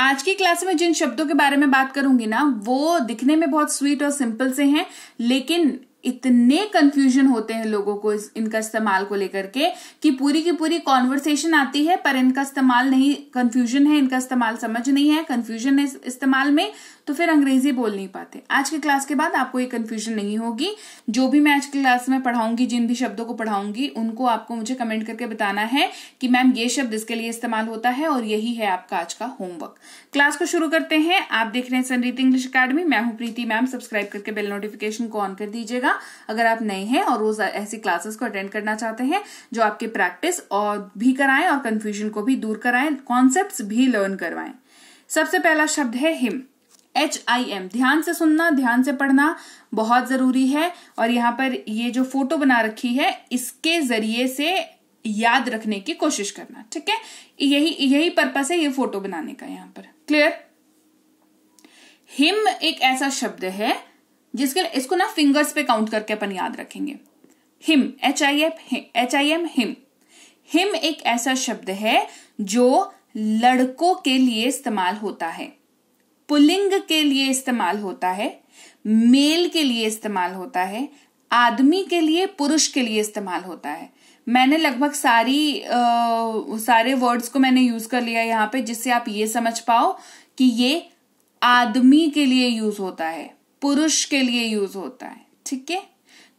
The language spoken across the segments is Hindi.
आज की क्लास में जिन शब्दों के बारे में बात करूंगी ना वो दिखने में बहुत स्वीट और सिंपल से हैं लेकिन इतने कंफ्यूजन होते हैं लोगों को इस इनका इस्तेमाल को लेकर के कि पूरी की पूरी कॉन्वर्सेशन आती है पर इनका इस्तेमाल नहीं कंफ्यूजन है इनका इस्तेमाल समझ नहीं है कंफ्यूजन है इस्तेमाल में तो फिर अंग्रेजी बोल नहीं पाते आज के क्लास के बाद आपको ये कंफ्यूजन नहीं होगी जो भी मैं आज की क्लास में पढ़ाऊंगी जिन भी शब्दों को पढ़ाऊंगी उनको आपको मुझे कमेंट करके बताना है कि मैम ये शब्द इसके लिए इस्तेमाल होता है और यही है आपका आज का होमवर्क क्लास को शुरू करते हैं आप देख रहे हैं सनरीत इंग्लिश अकेडमी मैं हूं प्रीति मैम सब्सक्राइब करके बेल नोटिफिकेशन को ऑन कर दीजिएगा करना अगर आप नए हैं और रोज ऐसी क्लासेस को अटेंड करना चाहते हैं जो आपके प्रैक्टिस और भी कराएं और कंफ्यूजन को भी दूर कराएं कॉन्सेप्ट भी लर्न करवाएं सबसे पहला शब्द है हिम एच आई एम ध्यान से सुनना ध्यान से पढ़ना बहुत जरूरी है और यहां पर ये जो फोटो बना रखी है इसके जरिए से याद रखने की कोशिश करना ठीक है यही यही पर्पस है ये फोटो बनाने का यहां पर क्लियर हिम एक ऐसा शब्द है जिसके इसको ना फिंगर्स पे काउंट करके अपन याद रखेंगे him H I F H I M him him एक ऐसा शब्द है जो लड़कों के लिए इस्तेमाल होता है पुलिंग के लिए इस्तेमाल होता है मेल के लिए इस्तेमाल होता है आदमी के लिए पुरुष के लिए इस्तेमाल होता है मैंने लगभग सारी आ, सारे वर्ड्स को मैंने यूज कर लिया यहाँ पे जिससे आप ये समझ पाओ कि ये आदमी के लिए यूज होता है पुरुष के लिए यूज होता है ठीक है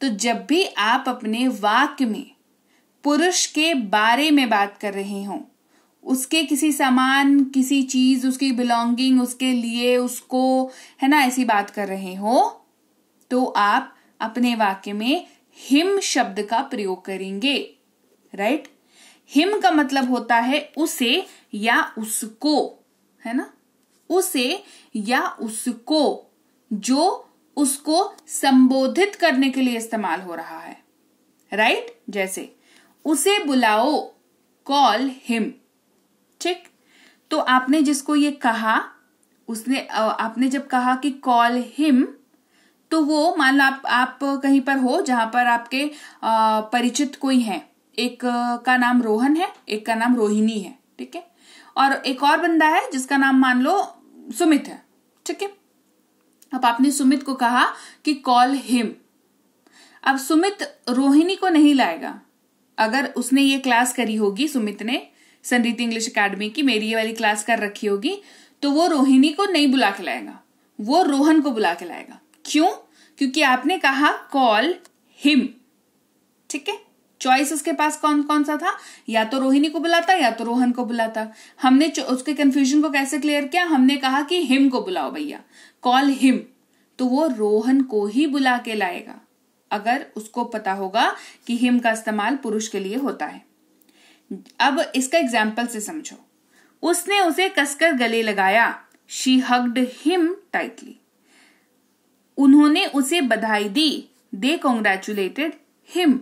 तो जब भी आप अपने वाक्य में पुरुष के बारे में बात कर रहे हो उसके किसी सामान किसी चीज उसकी बिलोंगिंग उसके लिए उसको है ना ऐसी बात कर रहे हो तो आप अपने वाक्य में हिम शब्द का प्रयोग करेंगे राइट हिम का मतलब होता है उसे या उसको है ना उसे या उसको जो उसको संबोधित करने के लिए इस्तेमाल हो रहा है राइट right? जैसे उसे बुलाओ कॉल हिम ठीक तो आपने जिसको ये कहा उसने आपने जब कहा कि कॉल हिम तो वो मान लो आप आप कहीं पर हो जहां पर आपके परिचित कोई है एक का नाम रोहन है एक का नाम रोहिणी है ठीक है और एक और बंदा है जिसका नाम मान लो सुमित है ठीक है अब आपने सुमित को कहा कि कॉल हिम अब सुमित रोहिणी को नहीं लाएगा अगर उसने ये क्लास करी होगी सुमित ने संरीत इंग्लिश अकेडमी की मेरी ये वाली क्लास कर रखी होगी तो वो रोहिणी को नहीं बुला के लाएगा वो रोहन को बुला के लाएगा क्यों क्योंकि आपने कहा कॉल हिम ठीक है चॉइस उसके पास कौन कौन सा था या तो रोहिणी को बुलाता या तो रोहन को बुलाता हमने उसके कंफ्यूजन को कैसे क्लियर किया हमने कहा कि हिम को बुलाओ भैया कॉल हिम तो वो रोहन को ही बुला के लाएगा अगर उसको पता होगा कि हिम का इस्तेमाल पुरुष के लिए होता है अब इसका एग्जाम्पल से समझो उसने उसे कसकर गले लगाया शी हग्ड हिम टाइटली उन्होंने उसे बधाई दी दे कॉन्ग्रेचुलेटेड हिम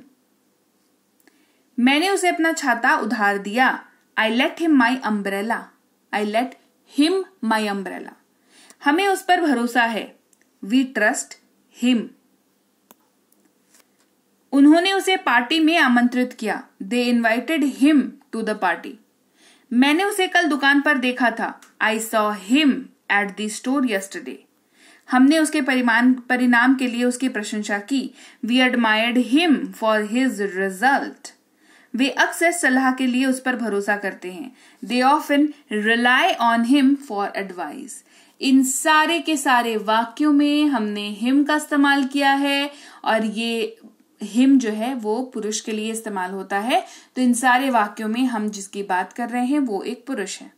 मैंने उसे अपना छाता उधार दिया I let him my umbrella I let him my umbrella हमें उस पर भरोसा है वी ट्रस्ट हिम उन्होंने उसे पार्टी में आमंत्रित किया they invited him to the party मैंने उसे कल दुकान पर देखा था I saw him at the store yesterday हमने उसके परिमान परिणाम के लिए उसकी प्रशंसा की we admired him for his result वे अक्सर सलाह के लिए उस पर भरोसा करते हैं they often rely on him for advice इन सारे के सारे वाक्यों में हमने हिम का इस्तेमाल किया है और ये हिम जो है वो पुरुष के लिए इस्तेमाल होता है तो इन सारे वाक्यों में हम जिसकी बात कर रहे हैं वो एक पुरुष है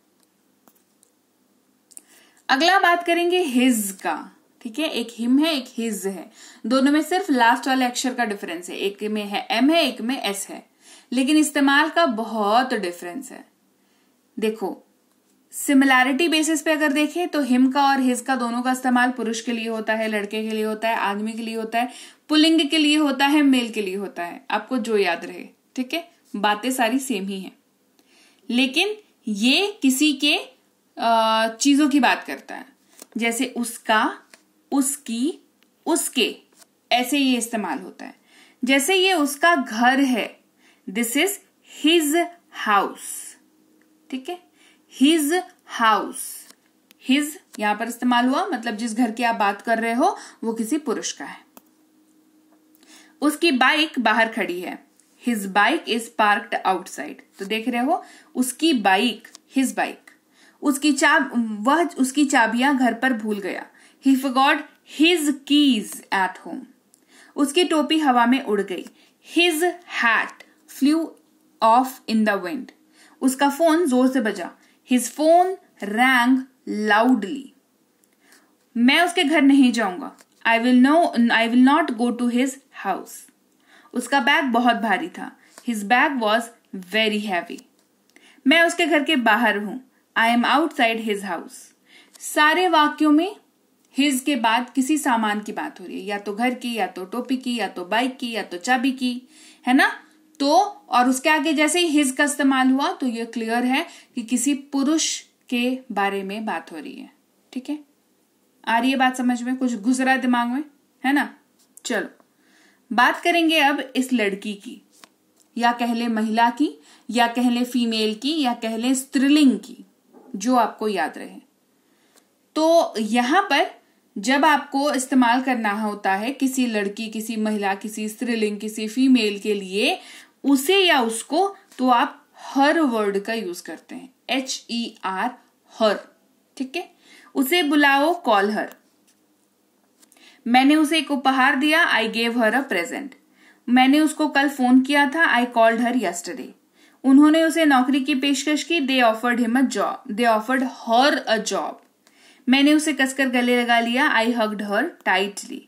अगला बात करेंगे हिज का ठीक है एक हिम है एक हिज है दोनों में सिर्फ लास्ट वाले अक्षर का डिफरेंस है एक में है एम है एक में एस है लेकिन इस्तेमाल का बहुत डिफरेंस है देखो सिमिलैरिटी बेसिस पे अगर देखें तो हिम का और हिज का दोनों का इस्तेमाल पुरुष के लिए होता है लड़के के लिए होता है आदमी के लिए होता है पुलिंग के लिए होता है मेल के लिए होता है आपको जो याद रहे ठीक है बातें सारी सेम ही हैं लेकिन ये किसी के चीजों की बात करता है जैसे उसका उसकी उसके ऐसे ये इस्तेमाल होता है जैसे ये उसका घर है दिस इज हिज हाउस ठीक है हिज हाउस हिज यहां पर इस्तेमाल हुआ मतलब जिस घर की आप बात कर रहे हो वो किसी पुरुष का है उसकी बाइक बाहर खड़ी है his bike is parked outside तो देख रहे हो उसकी बाइक हिज बाइक उसकी चाब वह उसकी चाबियां घर पर भूल गया he forgot his keys at home उसकी टोपी हवा में उड़ गई his hat flew off in the wind उसका फोन जोर से बजा हिज फोन रैंग लाउडली मैं उसके घर नहीं जाऊंगा I will no I will not go to his house उसका बैग बहुत भारी था his bag was very heavy मैं उसके घर के बाहर हूं I am outside his house सारे वाक्यों में हिज के बाद किसी सामान की बात हो रही है या तो घर की या तो टोपी की या तो बाइक की या तो चाबी की है ना तो और उसके आगे जैसे ही हिज का इस्तेमाल हुआ तो ये क्लियर है कि किसी पुरुष के बारे में बात हो रही है ठीक है आ रही है बात समझ में कुछ घुस रहा है दिमाग में है ना चलो बात करेंगे अब इस लड़की की या कह ले महिला की या कह ले फीमेल की या कह ले स्त्रीलिंग की जो आपको याद रहे तो यहां पर जब आपको इस्तेमाल करना होता है किसी लड़की किसी महिला किसी स्त्रीलिंग किसी फीमेल के लिए उसे या उसको तो आप हर वर्ड का यूज करते हैं एच ई आर हर ठीक है उसे बुलाओ कॉल हर मैंने उसे एक उपहार दिया I gave her a present मैंने उसको कल फोन किया था आई कॉल्ड हर यस्टरडे उन्होंने उसे नौकरी की पेशकश की they offered him a job they offered her a job मैंने उसे कसकर गले लगा लिया आई हग्ड हर टाइटली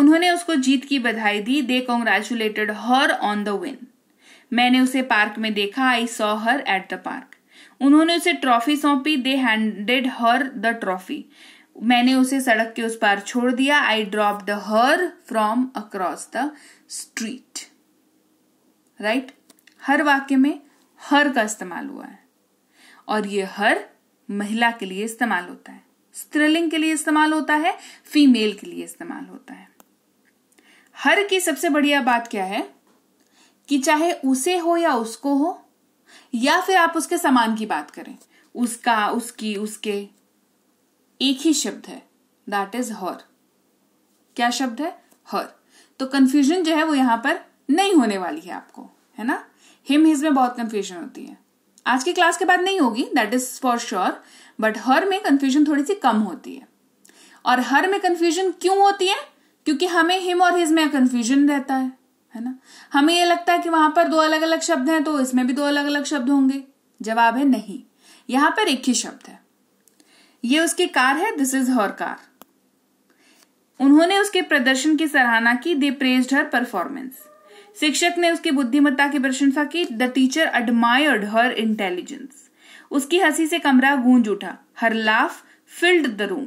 उन्होंने उसको जीत की बधाई दी they congratulated her on the win मैंने उसे पार्क में देखा I saw her at the park उन्होंने उसे ट्रॉफी सौंपी they handed her the trophy मैंने उसे सड़क के उस पार छोड़ दिया I drop the her from across the street right हर वाक्य में हर का इस्तेमाल हुआ है और ये हर महिला के लिए इस्तेमाल होता है स्त्रीलिंग के लिए इस्तेमाल होता है फीमेल के लिए इस्तेमाल होता है हर की सबसे बढ़िया बात क्या है कि चाहे उसे हो या उसको हो या फिर आप उसके समान की बात करें उसका उसकी उसके एक ही शब्द है दैट इज हर क्या शब्द है हर तो कंफ्यूजन जो है वो यहां पर नहीं होने वाली है आपको है ना हिम हिज में बहुत कंफ्यूजन होती है आज की क्लास के बाद नहीं होगी that is for sure but her में कंफ्यूजन थोड़ी सी कम होती है और हर में कंफ्यूजन क्यों होती है क्योंकि हमें हिम और हिज में कंफ्यूजन रहता है है ना हमें ये लगता है कि वहां पर दो अलग अलग शब्द हैं तो इसमें भी दो अलग अलग शब्द होंगे जवाब है नहीं यहां पर एक ही शब्द है ये उसकी कार है दिस इज हॉर कार उन्होंने उसके प्रदर्शन की सराहना की दे प्रेज हर परफॉर्मेंस शिक्षक ने उसकी बुद्धिमत्ता की प्रशंसा की the teacher admired her intelligence उसकी हंसी से कमरा गूंज उठा her laugh filled the room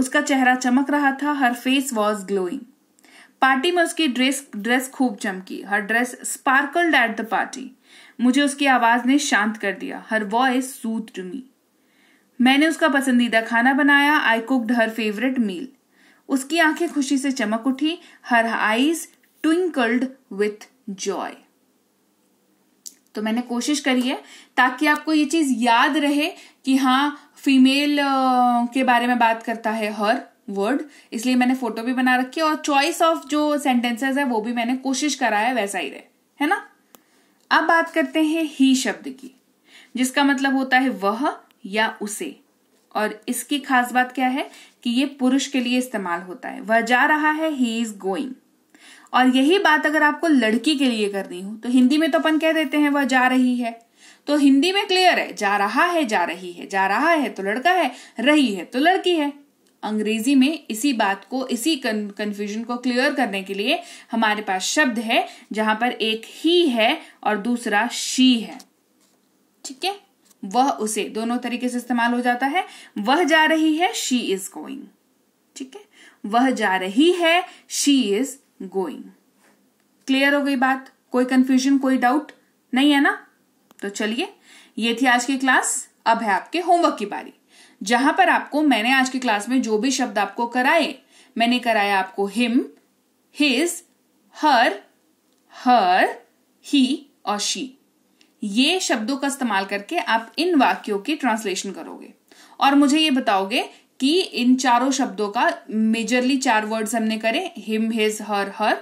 उसका चेहरा चमक रहा था her face was glowing party में उसकी ड्रेस ड्रेस खूब चमकी her dress sparkled at the party मुझे उसकी आवाज ने शांत कर दिया her voice sooth to me मैंने उसका पसंदीदा खाना बनाया आई कुकड हर फेवरेट मील उसकी आंखें खुशी से चमक उठी her eyes twinkled with joy तो मैंने कोशिश करी है ताकि आपको ये चीज याद रहे कि हाँ फीमेल के बारे में बात करता है हर वर्ड इसलिए मैंने फोटो भी बना रखी है और चॉइस ऑफ जो सेंटेंसेस है वो भी मैंने कोशिश करा है वैसा ही रहे है ना अब बात करते हैं ही शब्द की जिसका मतलब होता है वह या उसे और इसकी खास बात क्या है कि ये पुरुष के लिए इस्तेमाल होता है वह जा रहा है ही इज गोइंग और यही बात अगर आपको लड़की के लिए करनी हो तो हिंदी में तो अपन कह देते हैं वह जा रही है तो हिंदी में क्लियर है जा रहा है जा रही है जा रहा है तो लड़का है रही है तो लड़की है अंग्रेजी में इसी बात को इसी कंफ्यूजन को क्लियर करने के लिए हमारे पास शब्द है जहां पर एक ही है और दूसरा शी है ठीक है वह उसे दोनों तरीके से इस्तेमाल हो जाता है वह जा रही है शी इज गोइंग ठीक है वह जा रही है शी इज गोइंग क्लियर हो गई बात कोई कंफ्यूजन कोई डाउट नहीं है ना तो चलिए ये थी आज की क्लास अब है आपके होमवर्क की बारी जहां पर आपको मैंने आज की क्लास में जो भी शब्द आपको कराए मैंने कराया आपको हिम हिज हर हर ही और शी ये शब्दों का इस्तेमाल करके आप इन वाक्यों की ट्रांसलेशन करोगे और मुझे ये बताओगे कि इन चारों शब्दों का मेजरली चार वर्ड्स हमने करे हिम हिज हर हर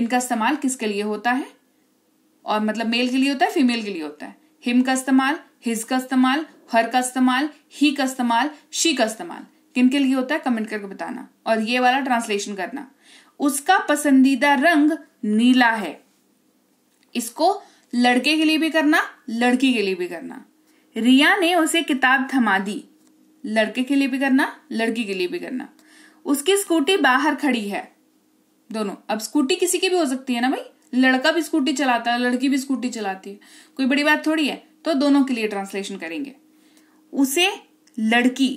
इनका इस्तेमाल किसके लिए होता है और मतलब मेल के लिए होता है फीमेल के लिए होता है हिम का इस्तेमाल हिज का इस्तेमाल हर का इस्तेमाल ही का इस्तेमाल शी का इस्तेमाल किन के लिए होता है कमेंट करके बताना और ये वाला ट्रांसलेशन करना उसका पसंदीदा रंग नीला है इसको लड़के के लिए भी करना लड़की के लिए भी करना रिया ने उसे किताब थमा दी लड़के के लिए भी करना लड़की के लिए भी करना उसकी स्कूटी बाहर खड़ी है दोनों अब स्कूटी किसी की भी हो सकती है ना भाई लड़का भी स्कूटी चलाता है लड़की भी स्कूटी चलाती है कोई बड़ी बात थोड़ी है तो दोनों के लिए ट्रांसलेशन करेंगे उसे लड़की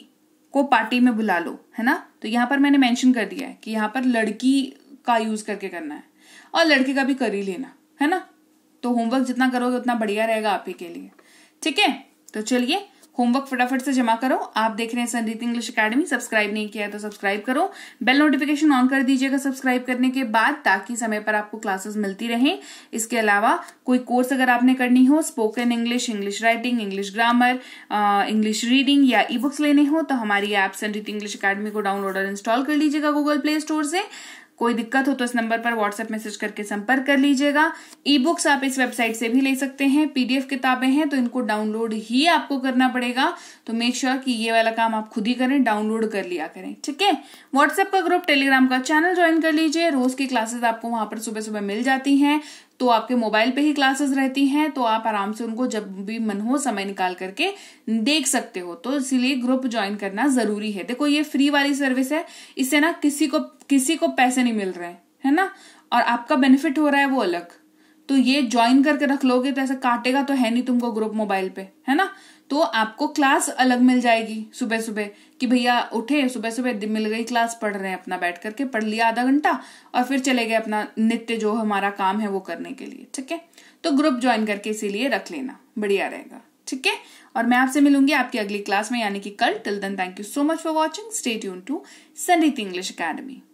को पार्टी में बुला लो है ना तो यहां पर मैंने मेंशन कर दिया है कि यहां पर लड़की का यूज करके करना है और लड़के का भी कर ही लेना है ना तो होमवर्क जितना करोगे उतना बढ़िया रहेगा आप ही के लिए ठीक है तो चलिए होमवर्क फटाफट से जमा करो आप देख रहे हैं संदीप इंग्लिश अकेडमी सब्सक्राइब नहीं किया तो सब्सक्राइब करो बेल नोटिफिकेशन ऑन कर दीजिएगा सब्सक्राइब करने के बाद ताकि समय पर आपको क्लासेस मिलती रहें इसके अलावा कोई कोर्स अगर आपने करनी हो spoken English English writing English grammar English reading या ई बुक्स लेने हो तो हमारी ऐप संदीप इंग्लिश अकेडमी को डाउनलोड और इंस्टॉल कर लीजिएगा गूगल प्ले स्टोर से कोई दिक्कत हो तो इस नंबर पर व्हाट्सएप मैसेज करके संपर्क कर लीजिएगा ई बुक्स आप इस वेबसाइट से भी ले सकते हैं पीडीएफ किताबें हैं तो इनको डाउनलोड ही आपको करना पड़ेगा तो मेक श्योर sure कि ये वाला काम आप खुद ही करें डाउनलोड कर लिया करें ठीक है व्हाट्सएप का ग्रुप टेलीग्राम का चैनल ज्वाइन कर लीजिए रोज की क्लासेस आपको वहां पर सुबह सुबह मिल जाती है तो आपके मोबाइल पे ही क्लासेस रहती हैं तो आप आराम से उनको जब भी मन हो समय निकाल करके देख सकते हो तो इसीलिए ग्रुप ज्वाइन करना जरूरी है देखो ये फ्री वाली सर्विस है इससे ना किसी को किसी को पैसे नहीं मिल रहे हैं है ना और आपका बेनिफिट हो रहा है वो अलग तो ये ज्वाइन करके रख लोगे तो ऐसे काटेगा तो है नहीं तुमको ग्रुप मोबाइल पे है ना तो आपको क्लास अलग मिल जाएगी सुबह सुबह कि भैया उठे सुबह सुबह मिल गई क्लास पढ़ रहे हैं अपना बैठ करके पढ़ लिया आधा घंटा और फिर चले गए अपना नित्य जो हमारा काम है वो करने के लिए ठीक है तो ग्रुप ज्वाइन करके इसीलिए रख लेना बढ़िया रहेगा ठीक है और मैं आपसे मिलूंगी आपकी अगली क्लास में यानी कि कल till then thank you so much for watching stay यून टू संडीत इंग्लिश अकेडमी